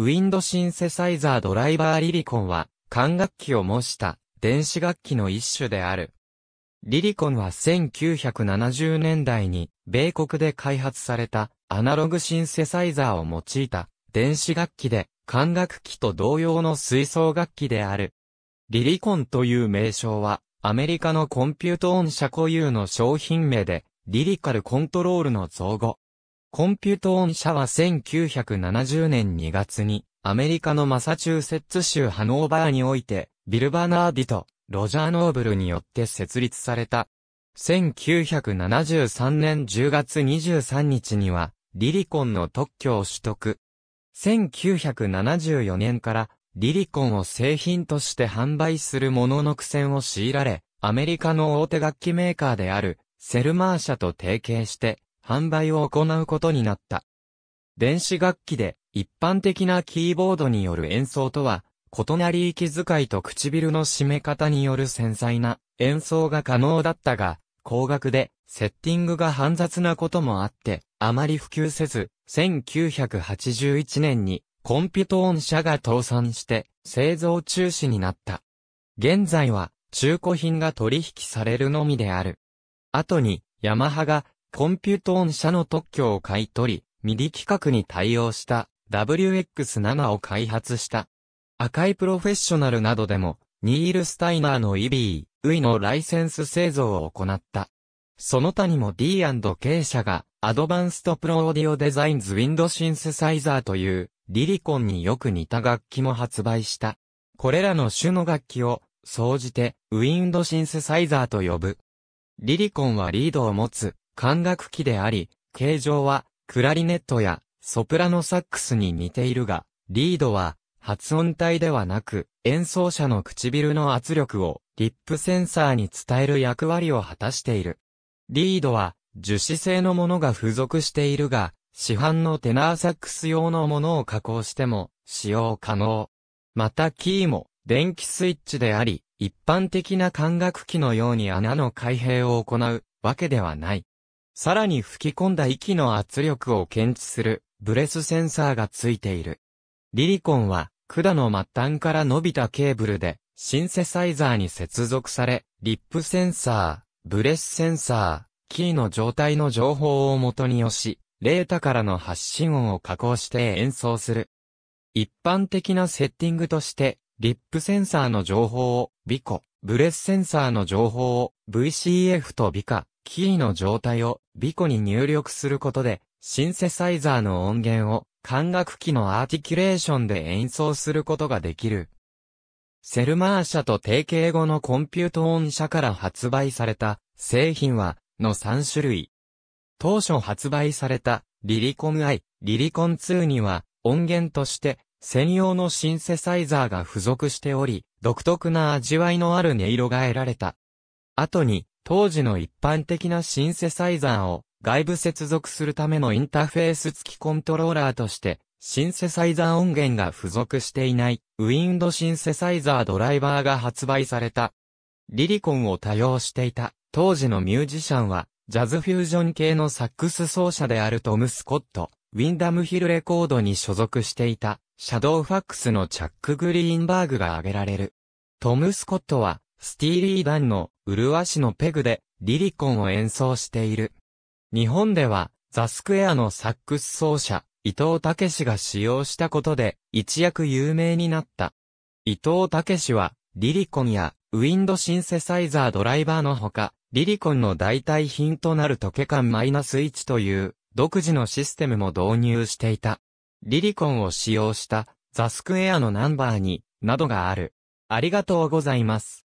ウィンドシンセサイザードライバーリリコンは、管楽器を模した電子楽器の一種である。リリコンは1970年代に、米国で開発されたアナログシンセサイザーを用いた電子楽器で、管楽器と同様の吹奏楽器である。リリコンという名称は、アメリカのコンピュート音社固有の商品名で、リリカルコントロールの造語。コンピュートオン社は1970年2月にアメリカのマサチューセッツ州ハノーバーにおいてビル・バナーディとロジャー・ノーブルによって設立された。1973年10月23日にはリリコンの特許を取得。1974年からリリコンを製品として販売するものの苦戦を強いられ、アメリカの大手楽器メーカーであるセルマー社と提携して販売を行うことになった。電子楽器で一般的なキーボードによる演奏とは異なり息遣いと唇の締め方による繊細な演奏が可能だったが、高額でセッティングが煩雑なこともあって、あまり普及せず、1981年にコンピトーン社が倒産して製造中止になった。現在は中古品が取引されるのみである。後にヤマハがコンピュートーン社の特許を買い取り、ミディ規格に対応した WX7 を開発した。赤いプロフェッショナルなどでも、ニール・スタイナーのイビー、ウイのライセンス製造を行った。その他にも D&K 社が、アドバンストプロオーディオデザインズウィンドシンセサイザーという、リリコンによく似た楽器も発売した。これらの種の楽器を、総じて、ウィンドシンセサイザーと呼ぶ。リリコンはリードを持つ、管楽器であり、形状は、クラリネットや、ソプラノサックスに似ているが、リードは、発音体ではなく、演奏者の唇の圧力を、リップセンサーに伝える役割を果たしている。リードは、樹脂製のものが付属しているが、市販のテナーサックス用のものを加工しても、使用可能。またキーも、電気スイッチであり、一般的な管楽器のように穴の開閉を行うわけではない。さらに吹き込んだ息の圧力を検知する、ブレスセンサーがついている。リリコンは、管の末端から伸びたケーブルで、シンセサイザーに接続され、リップセンサー、ブレスセンサー、キーの状態の情報を元に押し、レータからの発信音を加工して演奏する。一般的なセッティングとして、リップセンサーの情報を、ビコ、ブレスセンサーの情報を、VCF とビカ、キーの状態をビコに入力することで、シンセサイザーの音源を管楽器のアーティキュレーションで演奏することができる。セルマー社と提携後のコンピュート音社から発売された製品は、の3種類。当初発売されたリリコム i、リリコン2には音源として専用のシンセサイザーが付属しており、独特な味わいのある音色が得られた。後に当時の一般的なシンセサイザーを外部接続するためのインターフェース付きコントローラーとして、シンセサイザー音源が付属していない、ウィンドシンセサイザードライバーが発売された。リリコンを多用していた、当時のミュージシャンは、ジャズフュージョン系のサックス奏者であるトム・スコット、ウィンダムヒルレコードに所属していた、シャドウファックスのチャック・グリーンバーグが挙げられる。トム・スコットは、スティーリー・ダンの、麗しのペグで、リリコンを演奏している。日本では、ザ・スクエアのサックス奏者、伊藤武氏が使用したことで、一躍有名になった。伊藤武氏は、リリコンや、ウィンドシンセサイザードライバーのほか、リリコンの代替品となるマイナス -1 という、独自のシステムも導入していた。リリコンを使用した、ザ・スクエアのナンバーに、などがある。ありがとうございます。